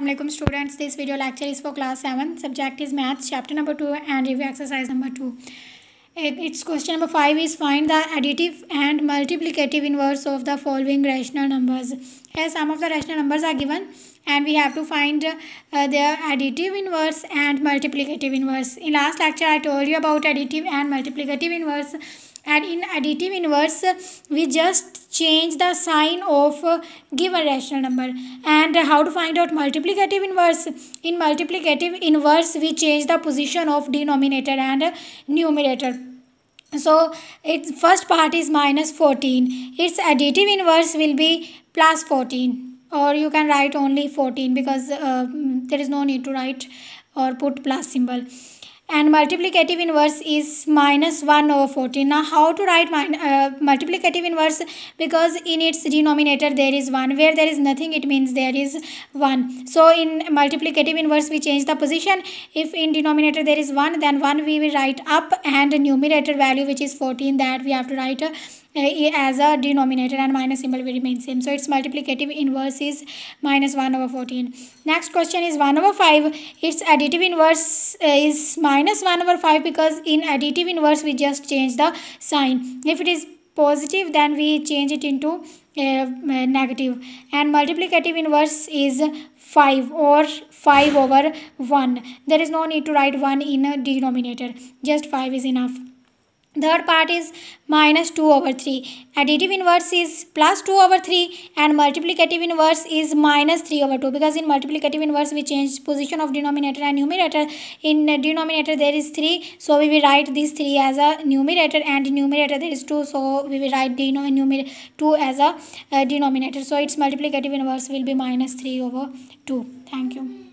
Assalamualaikum students this video lecture is for class 7 subject is maths chapter number 2 and review exercise number 2 it, its question number 5 is find the additive and multiplicative inverse of the following rational numbers here some of the rational numbers are given and we have to find uh, their additive inverse and multiplicative inverse. In last lecture I told you about additive and multiplicative inverse and in additive inverse we just change the sign of uh, given rational number and how to find out multiplicative inverse in multiplicative inverse we change the position of denominator and numerator so its first part is minus 14 its additive inverse will be plus 14 or you can write only 14 because uh, there is no need to write or put plus symbol and multiplicative inverse is minus 1 over 14 now how to write min uh, multiplicative inverse because in its denominator there is 1 where there is nothing it means there is 1 so in multiplicative inverse we change the position if in denominator there is 1 then 1 we will write up and numerator value which is 14 that we have to write uh, as a denominator and minus symbol will remain same. So its multiplicative inverse is minus 1 over 14. Next question is 1 over 5. Its additive inverse uh, is minus 1 over 5 because in additive inverse we just change the sign. If it is positive then we change it into uh, uh, negative. and multiplicative inverse is 5 or 5 over 1 there is no need to write 1 in a denominator just 5 is enough third part is minus 2 over 3 additive inverse is plus 2 over 3 and multiplicative inverse is minus 3 over 2 because in multiplicative inverse we change position of denominator and numerator in denominator there is 3 so we will write these 3 as a numerator and numerator there is 2 so we will write you 2 as a uh, denominator so its multiplicative inverse will be minus 3 over 2 thank you